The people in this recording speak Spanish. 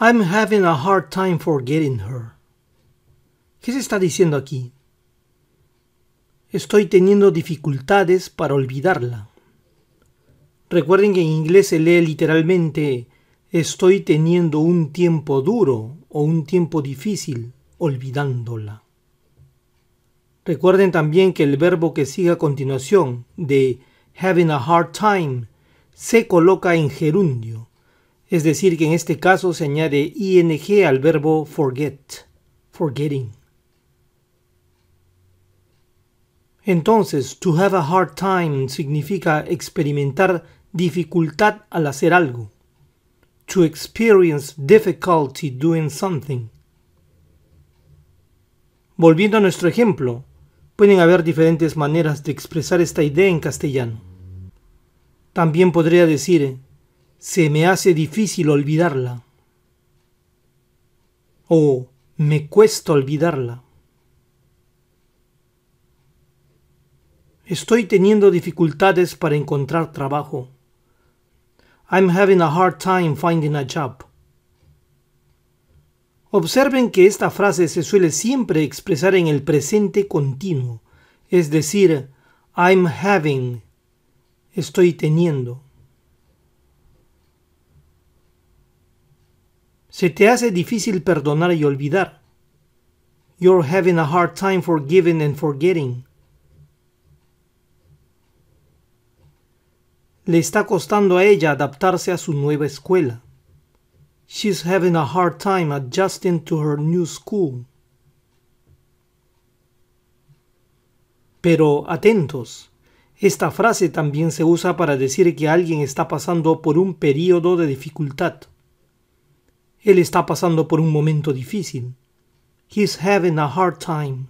I'm having a hard time forgetting her. ¿Qué se está diciendo aquí? Estoy teniendo dificultades para olvidarla. Recuerden que en inglés se lee literalmente estoy teniendo un tiempo duro o un tiempo difícil olvidándola. Recuerden también que el verbo que sigue a continuación de having a hard time se coloca en gerundio es decir, que en este caso se añade ing al verbo forget, forgetting. Entonces, to have a hard time significa experimentar dificultad al hacer algo. To experience difficulty doing something. Volviendo a nuestro ejemplo, pueden haber diferentes maneras de expresar esta idea en castellano. También podría decir, se me hace difícil olvidarla. O me cuesta olvidarla. Estoy teniendo dificultades para encontrar trabajo. I'm having a hard time finding a job. Observen que esta frase se suele siempre expresar en el presente continuo, es decir, I'm having, estoy teniendo. Se te hace difícil perdonar y olvidar. You're having a hard time forgiving and forgetting. Le está costando a ella adaptarse a su nueva escuela. She's having a hard time adjusting to her new school. Pero atentos, esta frase también se usa para decir que alguien está pasando por un período de dificultad. Él está pasando por un momento difícil. He's having a hard time.